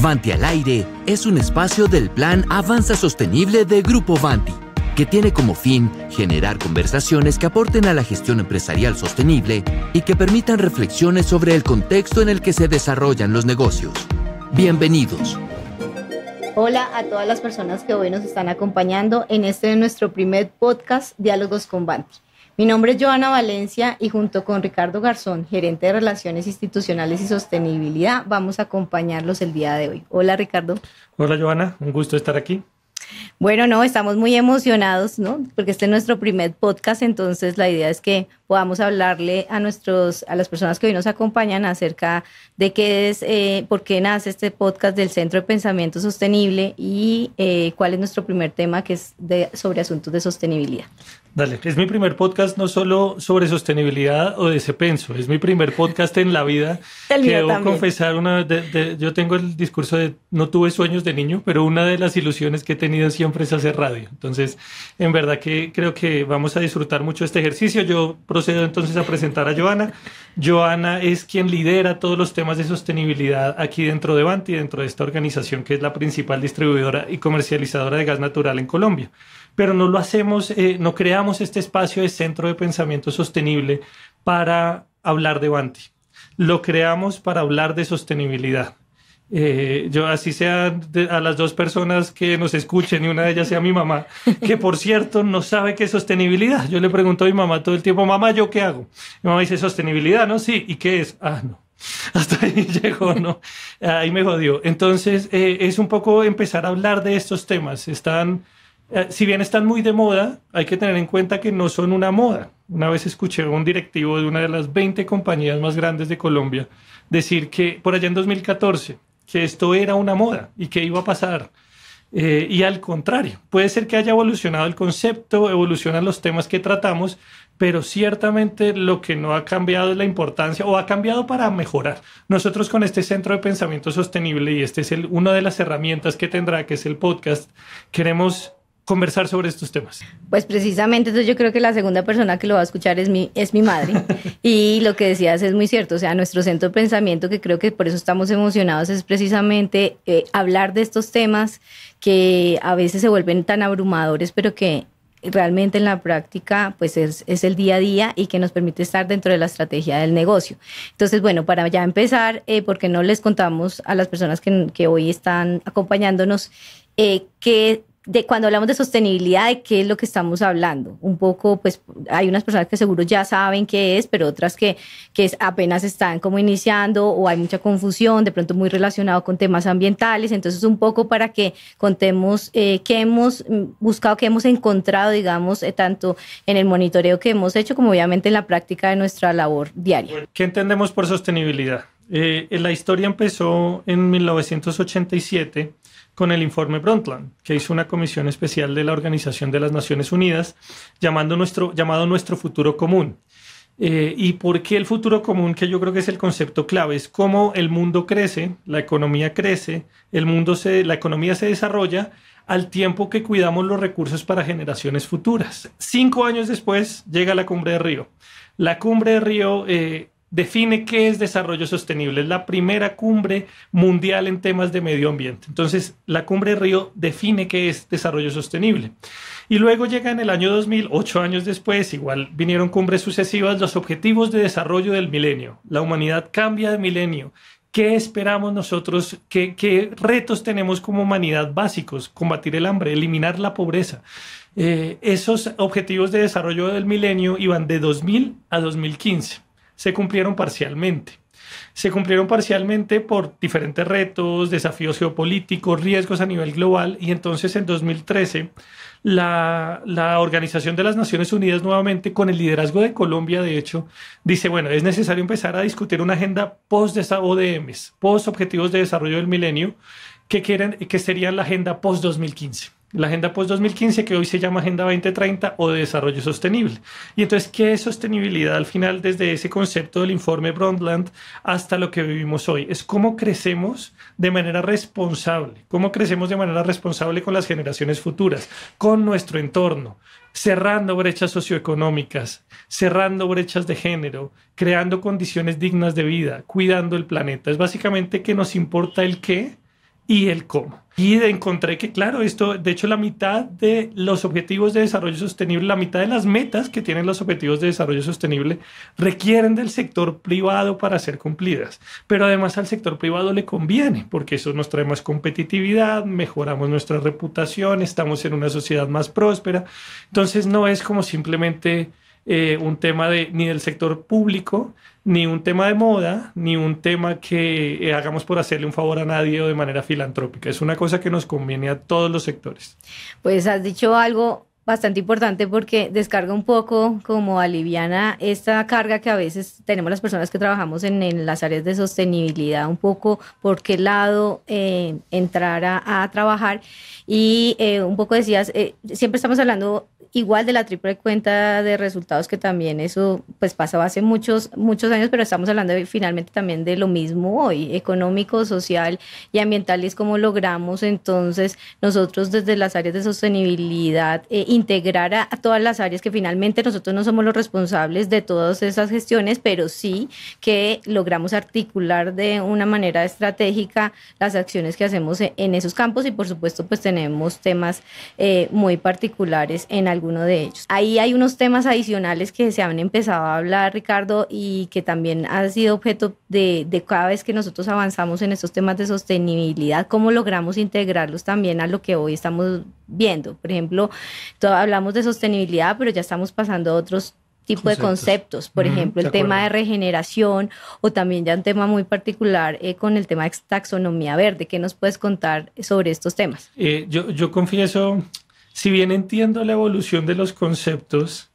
Vanti al aire es un espacio del plan Avanza Sostenible de Grupo Vanti, que tiene como fin generar conversaciones que aporten a la gestión empresarial sostenible y que permitan reflexiones sobre el contexto en el que se desarrollan los negocios. Bienvenidos. Hola a todas las personas que hoy nos están acompañando en este nuestro primer podcast Diálogos con Vanti. Mi nombre es Joana Valencia y junto con Ricardo Garzón, gerente de Relaciones Institucionales y Sostenibilidad, vamos a acompañarlos el día de hoy. Hola Ricardo. Hola Joana, un gusto estar aquí. Bueno, no, estamos muy emocionados, ¿no? Porque este es nuestro primer podcast, entonces la idea es que podamos hablarle a nuestros, a las personas que hoy nos acompañan acerca de qué es, eh, por qué nace este podcast del Centro de Pensamiento Sostenible y eh, cuál es nuestro primer tema que es de, sobre asuntos de sostenibilidad. Dale, es mi primer podcast no solo sobre sostenibilidad o de ese penso, es mi primer podcast en la vida. El que debo confesar, una vez. yo tengo el discurso de no tuve sueños de niño, pero una de las ilusiones que he tenido siempre es hacer radio. Entonces, en verdad que creo que vamos a disfrutar mucho este ejercicio. Yo procedo entonces a presentar a Joana. Joana es quien lidera todos los temas de sostenibilidad aquí dentro de Banti, dentro de esta organización que es la principal distribuidora y comercializadora de gas natural en Colombia pero no lo hacemos, eh, no creamos este espacio de centro de pensamiento sostenible para hablar de Banti. Lo creamos para hablar de sostenibilidad. Eh, yo así sea a las dos personas que nos escuchen y una de ellas sea mi mamá, que por cierto no sabe qué es sostenibilidad. Yo le pregunto a mi mamá todo el tiempo, mamá, ¿yo qué hago? Mi mamá dice, sostenibilidad, ¿no? Sí, ¿y qué es? Ah, no. Hasta ahí llegó, ¿no? Ahí me jodió. Entonces, eh, es un poco empezar a hablar de estos temas. Están eh, si bien están muy de moda, hay que tener en cuenta que no son una moda. Una vez escuché a un directivo de una de las 20 compañías más grandes de Colombia decir que por allá en 2014, que esto era una moda y que iba a pasar. Eh, y al contrario, puede ser que haya evolucionado el concepto, evolucionan los temas que tratamos, pero ciertamente lo que no ha cambiado es la importancia o ha cambiado para mejorar. Nosotros con este Centro de Pensamiento Sostenible, y este es el, una de las herramientas que tendrá, que es el podcast, queremos conversar sobre estos temas? Pues precisamente, entonces yo creo que la segunda persona que lo va a escuchar es mi, es mi madre. y lo que decías es muy cierto, o sea, nuestro centro de pensamiento, que creo que por eso estamos emocionados, es precisamente eh, hablar de estos temas que a veces se vuelven tan abrumadores, pero que realmente en la práctica pues es, el día a día y que nos permite estar dentro de la estrategia del negocio. Entonces, bueno, para ya empezar, eh, porque no les contamos a las personas que, hoy están acompañándonos eh, qué de cuando hablamos de sostenibilidad, ¿de qué es lo que estamos hablando? Un poco, pues hay unas personas que seguro ya saben qué es, pero otras que, que apenas están como iniciando o hay mucha confusión, de pronto muy relacionado con temas ambientales. Entonces, un poco para que contemos eh, qué hemos buscado, qué hemos encontrado, digamos, eh, tanto en el monitoreo que hemos hecho como obviamente en la práctica de nuestra labor diaria. ¿Qué entendemos por sostenibilidad? Eh, la historia empezó en 1987 con el informe Brundtland, que hizo una comisión especial de la Organización de las Naciones Unidas llamando nuestro, llamado Nuestro Futuro Común. Eh, ¿Y por qué el futuro común? Que yo creo que es el concepto clave. Es cómo el mundo crece, la economía crece, el mundo se, la economía se desarrolla al tiempo que cuidamos los recursos para generaciones futuras. Cinco años después llega la cumbre de Río. La cumbre de Río eh, define qué es desarrollo sostenible. Es la primera cumbre mundial en temas de medio ambiente. Entonces, la cumbre Río define qué es desarrollo sostenible. Y luego llega en el año 2000, ocho años después, igual vinieron cumbres sucesivas, los objetivos de desarrollo del milenio. La humanidad cambia de milenio. ¿Qué esperamos nosotros? ¿Qué, retos tenemos como humanidad básicos? Combatir el hambre, eliminar la pobreza. Eh, esos objetivos de desarrollo del milenio iban de 2000 a 2015 se cumplieron parcialmente. Se cumplieron parcialmente por diferentes retos, desafíos geopolíticos, riesgos a nivel global y entonces en 2013 la, la, Organización de las Naciones Unidas nuevamente con el liderazgo de Colombia, de hecho, dice, bueno, es necesario empezar a discutir una agenda post de post Objetivos de Desarrollo del Milenio, que, quieren, que sería la agenda post 2015 la Agenda Post 2015, que hoy se llama Agenda 2030 o de Desarrollo Sostenible. Y entonces, ¿qué es sostenibilidad al final desde ese concepto del informe Brundtland hasta lo que vivimos hoy? Es cómo crecemos de manera responsable, cómo crecemos de manera responsable con las generaciones futuras, con nuestro entorno, cerrando brechas socioeconómicas, cerrando brechas de género, creando condiciones dignas de vida, cuidando el planeta. Es básicamente que nos importa el qué, y el cómo. Y encontré que, claro, esto, de hecho, la mitad de los objetivos de desarrollo sostenible, la mitad de las metas que tienen los objetivos de desarrollo sostenible requieren del sector privado para ser cumplidas. Pero además al sector privado le conviene, porque eso nos trae más competitividad, mejoramos nuestra reputación, estamos en una sociedad más próspera. Entonces no es como simplemente eh, un tema de, ni del sector público, ni un tema de moda, ni un tema que eh, hagamos por hacerle un favor a nadie o de manera filantrópica. Es una cosa que nos conviene a todos los sectores. Pues has dicho algo bastante importante porque descarga un poco como aliviana esta carga que a veces tenemos las personas que trabajamos en, las áreas de sostenibilidad, un poco por qué lado eh, entrar a, trabajar. Y eh, un poco decías, eh, siempre estamos hablando igual de la triple cuenta de resultados que también eso pues pasaba hace muchos muchos años pero estamos hablando finalmente también de lo mismo hoy económico social y ambiental y es como logramos entonces nosotros desde las áreas de sostenibilidad integrar a, todas las áreas que finalmente nosotros no somos los responsables de todas esas gestiones, pero sí que logramos articular de una manera estratégica las acciones que hacemos e, en esos campos y por supuesto pues tenemos temas eh, muy particulares en alguno de ellos. Ahí hay unos temas adicionales que se han empezado a hablar, Ricardo, y que también ha sido objeto de, de cada vez que nosotros avanzamos en estos temas de sostenibilidad, cómo logramos integrarlos también a lo que hoy estamos viendo. Por ejemplo, hablamos de sostenibilidad, pero ya estamos pasando a otros tipo de conceptos, por ejemplo, el tema de regeneración o también ya un tema muy particular eh, con el tema de taxonomía verde. ¿Qué nos puedes contar sobre estos temas? Eh, yo, yo, confieso, si bien entiendo la evolución de los conceptos,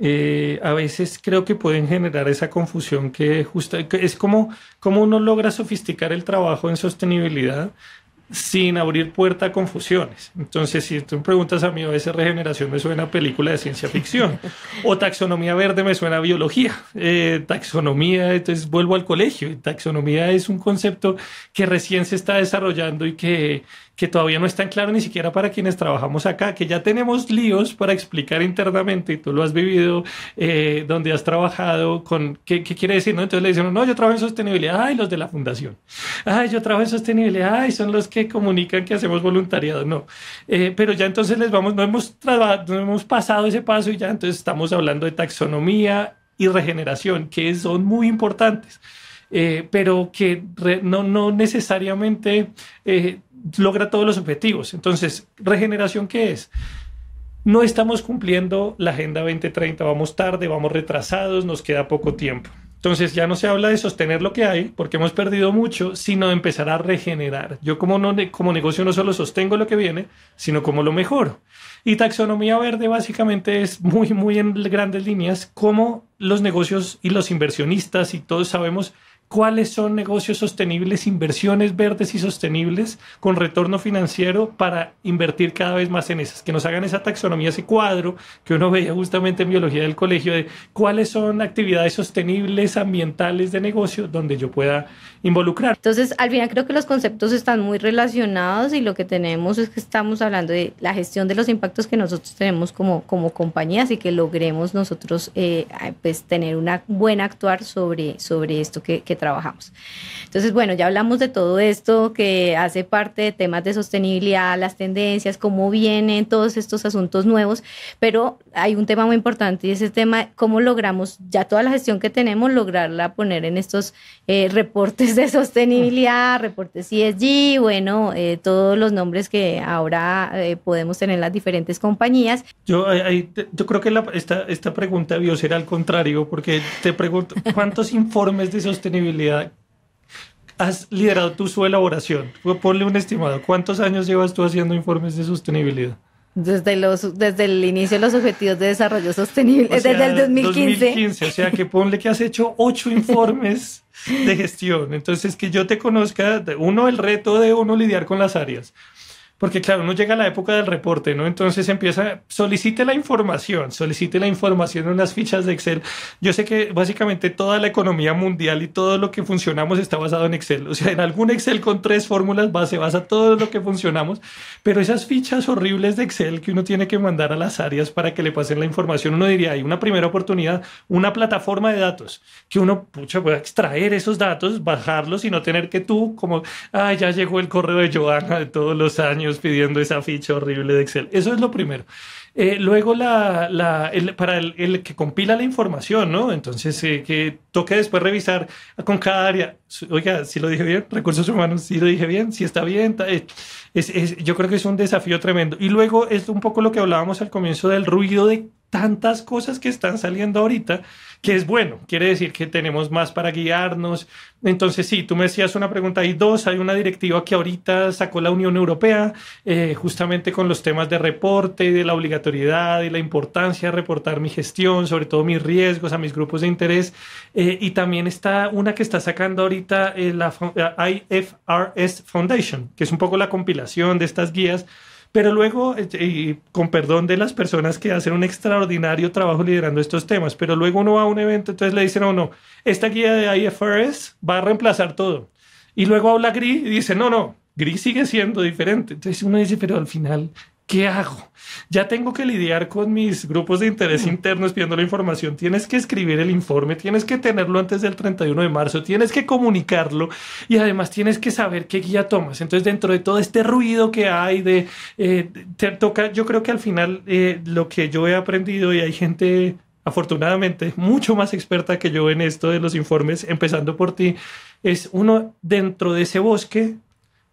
eh, a veces creo que pueden generar esa confusión que, es como, como uno logra sofisticar el trabajo en sostenibilidad sin abrir puerta a confusiones. Entonces, si tú me preguntas a mí, a veces regeneración me suena a película de ciencia ficción, o taxonomía verde me suena a biología, eh, taxonomía, entonces vuelvo al colegio, taxonomía es un concepto que recién se está desarrollando y que, que todavía no es tan claro ni siquiera para quienes trabajamos acá, que ya tenemos líos para explicar internamente, y tú lo has vivido, eh, donde has trabajado con, ¿qué, qué quiere decir? No? Entonces le dicen, no, yo trabajo en sostenibilidad, ay, los de la fundación, ay, yo trabajo en sostenibilidad, ay, son los que comunican que hacemos voluntariado, no. Eh, pero ya entonces les vamos, no hemos, hemos pasado ese paso y ya entonces estamos hablando de taxonomía y regeneración, que son muy importantes, eh, pero que no, no necesariamente eh, logra todos los objetivos. Entonces, regeneración, ¿qué es? No estamos cumpliendo la Agenda 2030, vamos tarde, vamos retrasados, nos queda poco tiempo. Entonces ya no se habla de sostener lo que hay, porque hemos perdido mucho, sino de empezar a regenerar. Yo como, no, como negocio no solo sostengo lo que viene, sino como lo mejor. Y taxonomía verde básicamente es muy, muy en grandes líneas como los negocios y los inversionistas y todos sabemos cuáles son negocios sostenibles, inversiones verdes y sostenibles con retorno financiero para invertir cada vez más en esas, que nos hagan esa taxonomía, ese cuadro que uno veía justamente en biología del colegio de cuáles son actividades sostenibles ambientales de negocio donde yo pueda involucrar. Entonces, al final creo que los conceptos están muy relacionados y lo que tenemos es que estamos hablando de la gestión de los impactos que nosotros tenemos como, como compañías y que logremos nosotros eh, pues, tener una buena actuar sobre, sobre esto que, que trabajamos. Entonces, bueno, ya hablamos de todo esto que hace parte de temas de sostenibilidad, las tendencias, cómo vienen todos estos asuntos nuevos, pero hay un tema muy importante y es el tema cómo logramos ya toda la gestión que tenemos, lograrla poner en estos eh, reportes de sostenibilidad, reportes ESG, bueno, eh, todos los nombres que ahora eh, podemos tener en las diferentes compañías. Yo, yo creo que la, esta, pregunta vio ser al contrario, porque te pregunto, ¿cuántos informes de sostenibilidad has liderado tu su elaboración? Pues ponle un estimado. ¿Cuántos años llevas tú haciendo informes de sostenibilidad? Desde, desde el inicio de los Objetivos de Desarrollo Sostenible, desde el 2015. 2015. O sea, que ponle que has hecho ocho informes de gestión. Entonces, que yo te conozca, uno, el reto de uno lidiar con las áreas porque claro, uno llega a la época del reporte, ¿no? Entonces empieza, solicite la información, solicite la información en unas fichas de Excel. Yo sé que básicamente toda la economía mundial y todo lo que funcionamos está basado en Excel. O sea, en algún Excel con tres fórmulas base basa todo lo que funcionamos, pero esas fichas horribles de Excel que uno tiene que mandar a las áreas para que le pasen la información, uno diría, hay una primera oportunidad, una plataforma de datos, que uno pucha, pueda extraer esos datos, bajarlos y no tener que tú como, Ay, ya llegó el correo de Joana de todos los años pidiendo esa ficha horrible de Excel. Eso es lo primero. Eh, luego, la, la, para el, que compila la información, ¿no? Entonces, eh, que toque después revisar con cada área. Oiga, si lo dije bien, recursos humanos, si lo dije bien, si está bien. Eh, yo creo que es un desafío tremendo. Y luego es un poco lo que hablábamos al comienzo del ruido de tantas cosas que están saliendo ahorita que es bueno, quiere decir que tenemos más para guiarnos. Entonces, sí, tú me decías una pregunta y dos, hay una directiva que ahorita sacó la Unión Europea eh, justamente con los temas de reporte de la obligatoriedad y la importancia de reportar mi gestión, sobre todo mis riesgos a mis grupos de interés. Eh, y también está una que está sacando ahorita eh, la IFRS Foundation, que es un poco la compilación de estas guías pero luego, eh, y con perdón de las personas que hacen un extraordinario trabajo liderando estos temas, pero luego uno va a un evento, entonces le dicen no no esta guía de IFRS va a reemplazar todo. Y luego habla Gris y dice, no, no, Gris sigue siendo diferente. Entonces uno dice, pero al final ¿qué hago? Ya tengo que lidiar con mis grupos de interés mm. internos pidiendo la información, tienes que escribir el informe, tienes que tenerlo antes del 31 de marzo, tienes que comunicarlo y además tienes que saber qué guía tomas. Entonces, dentro de todo este ruido que hay de, eh, te toca, yo creo que al final eh, lo que yo he aprendido y hay gente afortunadamente mucho más experta que yo en esto de los informes, empezando por ti, es uno dentro de ese bosque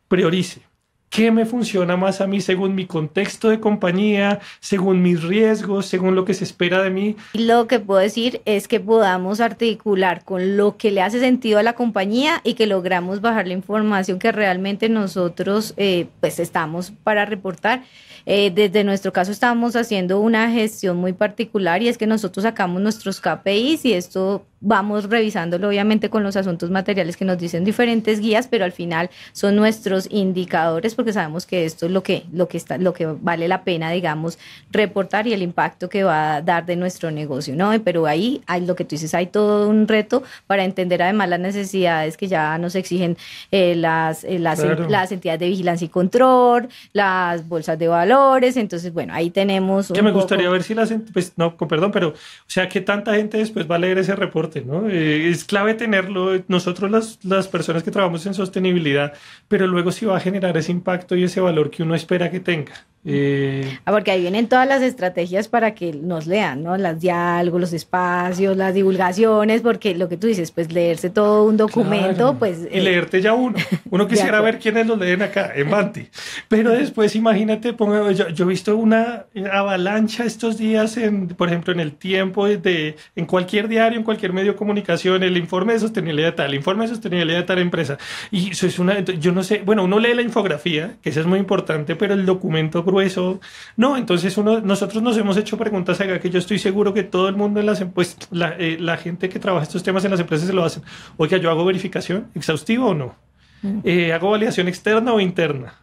priorice qué me funciona más a mí según mi contexto de compañía, según mis riesgos, según lo que se espera de mí. Lo que puedo decir es que podamos articular con lo que le hace sentido a la compañía y que logramos bajar la información que realmente nosotros eh, pues estamos para reportar. Eh, desde nuestro caso estamos haciendo una gestión muy particular y es que nosotros sacamos nuestros KPIs y esto vamos revisándolo obviamente con los asuntos materiales que nos dicen diferentes guías, pero al final son nuestros indicadores porque sabemos que esto es lo que, lo que, está, lo que vale la pena, digamos, reportar y el impacto que va a dar de nuestro negocio, ¿no? Pero ahí hay lo que tú dices, hay todo un reto para entender además las necesidades que ya nos exigen eh, las, eh, las, las, entidades de vigilancia y control, las bolsas de valores, entonces, bueno, ahí tenemos... Que me gustaría ver si las... Pues no, perdón, pero, o sea, que tanta gente después va a leer ese reporte eh, es clave tenerlo, nosotros las, las personas que trabajamos en sostenibilidad, pero luego si va a generar ese impacto y ese valor que uno espera que tenga. Eh, ah, porque ahí vienen todas las estrategias para que nos lean, ¿no? Las diálogos, los espacios, las divulgaciones, porque lo que tú dices, pues leerse todo un documento, pues... Y eh, leerte ya uno. Uno quisiera ver quiénes lo leen acá, en Banti. Pero después, imagínate, pongo, yo, he visto una avalancha estos días, en, por ejemplo, en el tiempo, de, en cualquier diario, en cualquier medio de comunicación, el informe de sostenibilidad tal, el informe de sostenibilidad de tal empresa. Y eso es una... Yo no sé, bueno, uno lee la infografía, que eso es muy importante, pero el documento eso. No, entonces uno, nosotros nos hemos hecho preguntas acá que yo estoy seguro que todo el mundo en las empresas, eh, la, gente que trabaja estos temas en las empresas se lo hacen. Oiga, ¿yo hago verificación exhaustiva o no? Mm. Eh, ¿Hago validación externa o interna?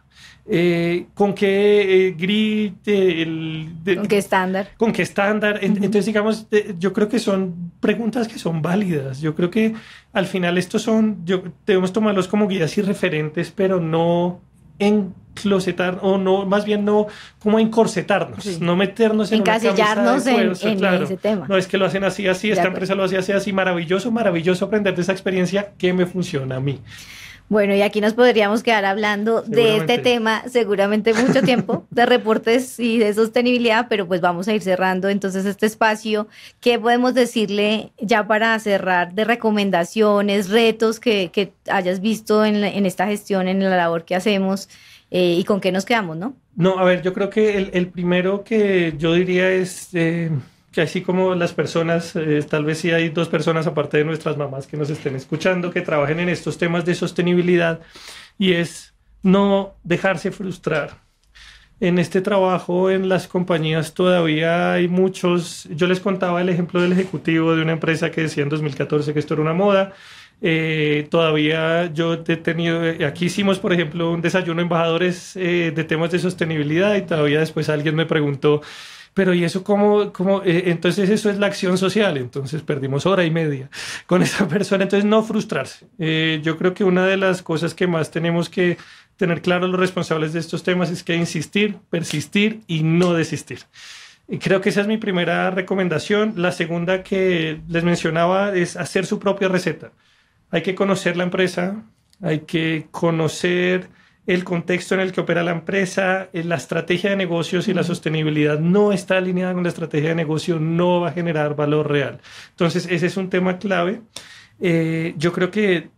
Eh, con qué eh, con qué estándar. Con qué estándar. Entonces, digamos, yo creo que son preguntas que son válidas. Yo creo que al final estos son, yo, debemos tomarlos como guías y referentes, pero no en enclosetar, o no, más bien no, como encorsetarnos, no meternos en Encasillarnos en, ese tema. No es que lo hacen así, así, esta empresa lo hace así, así, maravilloso, maravilloso aprender de esa experiencia que me funciona a mí. Bueno, y aquí nos podríamos quedar hablando de este tema seguramente mucho tiempo, de reportes y de sostenibilidad, pero pues vamos a ir cerrando entonces este espacio. ¿Qué podemos decirle ya para cerrar de recomendaciones, retos que, hayas visto en, en, esta gestión, en la labor que hacemos eh, y con qué nos quedamos, no? No, a ver, yo creo que el, primero que yo diría es... Eh, que así como las personas, eh, tal vez si hay dos personas aparte de nuestras mamás que nos estén escuchando, que trabajen en estos temas de sostenibilidad, y es no dejarse frustrar. En este trabajo, en las compañías, todavía hay muchos, yo les contaba el ejemplo del ejecutivo de una empresa que decía en 2014 que esto era una moda, eh, todavía yo he tenido, eh, aquí hicimos por ejemplo un desayuno embajadores de temas de sostenibilidad y todavía después alguien me preguntó, pero ¿y eso cómo? cómo eh, entonces eso es la acción social, entonces perdimos hora y media con esa persona, entonces no frustrarse. Eh, yo creo que una de las cosas que más tenemos que tener claro los responsables de estos temas es que insistir, persistir y no desistir. Y creo que esa es mi primera recomendación. La segunda que les mencionaba es hacer su propia receta. Hay que conocer la empresa, hay que conocer el contexto en el que opera la empresa, eh, la estrategia de negocios y la sostenibilidad no está alineada con la estrategia de negocio, no va a generar valor real. Entonces, ese es un tema clave. Eh, yo creo que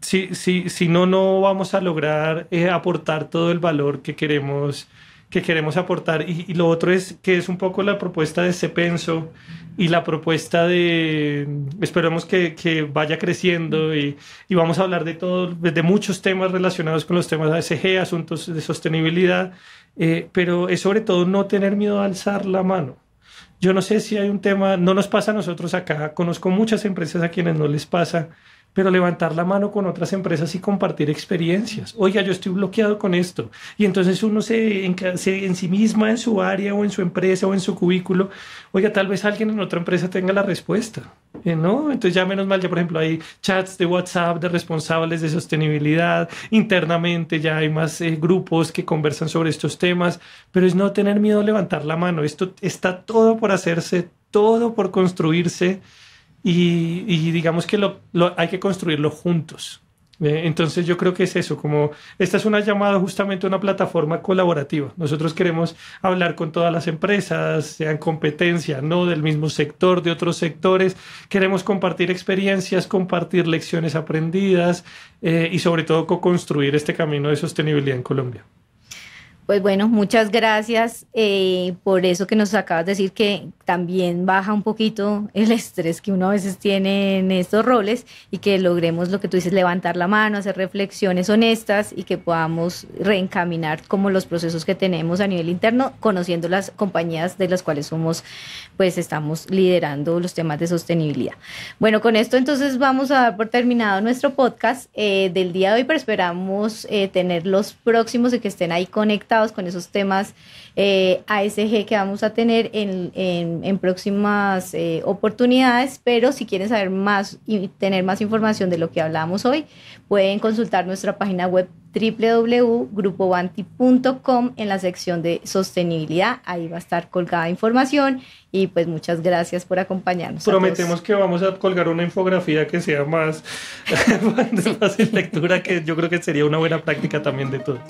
si, si, no, no vamos a lograr eh, aportar todo el valor que queremos que queremos aportar. Y, lo otro es que es un poco la propuesta de Cepenso este y la propuesta de, esperemos que, vaya creciendo y, vamos a hablar de todo, de muchos temas relacionados con los temas ASG, asuntos de sostenibilidad, eh, pero es sobre todo no tener miedo a alzar la mano. Yo no sé si hay un tema, no nos pasa a nosotros acá, conozco muchas empresas a quienes no les pasa, pero levantar la mano con otras empresas y compartir experiencias. Oiga, yo estoy bloqueado con esto. Y entonces uno se, en, sí misma, en su área o en su empresa o en su cubículo, oiga, tal vez alguien en otra empresa tenga la respuesta. Eh, ¿No? Entonces ya menos mal, ya por ejemplo hay chats de WhatsApp de responsables de sostenibilidad, internamente ya hay más eh, grupos que conversan sobre estos temas, pero es no tener miedo a levantar la mano. Esto está todo por hacerse, todo por construirse y, digamos que lo, hay que construirlo juntos. Eh, entonces yo creo que es eso, como esta es una llamada justamente a una plataforma colaborativa. Nosotros queremos hablar con todas las empresas, sean competencia, no del mismo sector, de otros sectores. Queremos compartir experiencias, compartir lecciones aprendidas eh, y sobre todo co-construir este camino de sostenibilidad en Colombia. Pues bueno, muchas gracias eh, por eso que nos acabas de decir que también baja un poquito el estrés que uno a veces tiene en estos roles y que logremos lo que tú dices, levantar la mano, hacer reflexiones honestas y que podamos reencaminar como los procesos que tenemos a nivel interno, conociendo las compañías de las cuales somos, pues estamos liderando los temas de sostenibilidad. Bueno, con esto entonces vamos a dar por terminado nuestro podcast eh, del día de hoy, pero esperamos eh, tener los próximos y que estén ahí conectados con esos temas eh, ASG que vamos a tener en, próximas eh, oportunidades, pero si quieren saber más y tener más información de lo que hablamos hoy, pueden consultar nuestra página web www.grupobanti.com en la sección de sostenibilidad. Ahí va a estar colgada información y pues muchas gracias por acompañarnos. Prometemos que vamos a colgar una infografía que sea más de fácil lectura, que yo creo que sería una buena práctica también de todos.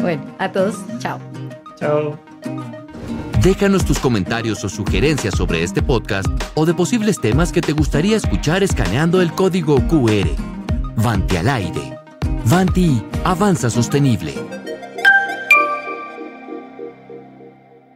Bueno, a todos, chao. Chao. Déjanos tus comentarios o sugerencias sobre este podcast o de posibles temas que te gustaría escuchar escaneando el código QR. Vante al aire. Vanti avanza sostenible.